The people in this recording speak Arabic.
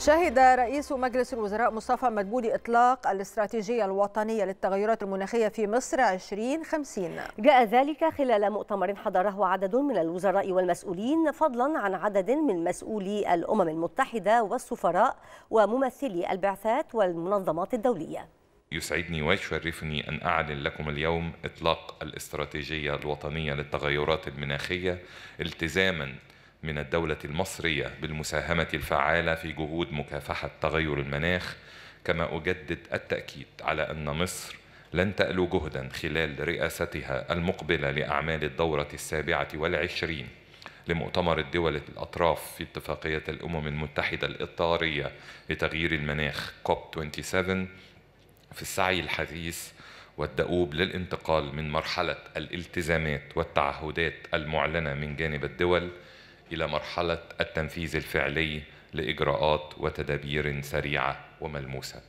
شهد رئيس مجلس الوزراء مصطفى مدبولي إطلاق الاستراتيجية الوطنية للتغيرات المناخية في مصر 2050 جاء ذلك خلال مؤتمر حضره عدد من الوزراء والمسؤولين فضلا عن عدد من مسؤولي الأمم المتحدة والسفراء وممثلي البعثات والمنظمات الدولية يسعدني ويشرفني أن أعلن لكم اليوم إطلاق الاستراتيجية الوطنية للتغيرات المناخية التزاماً من الدولة المصرية بالمساهمة الفعالة في جهود مكافحة تغير المناخ كما أجدد التأكيد على أن مصر لن تألو جهدا خلال رئاستها المقبلة لأعمال الدورة السابعة والعشرين لمؤتمر الدول الأطراف في اتفاقية الأمم المتحدة الإطارية لتغيير المناخ cop 27 في السعي الحثيث والدؤوب للانتقال من مرحلة الالتزامات والتعهدات المعلنة من جانب الدول الى مرحله التنفيذ الفعلي لاجراءات وتدابير سريعه وملموسه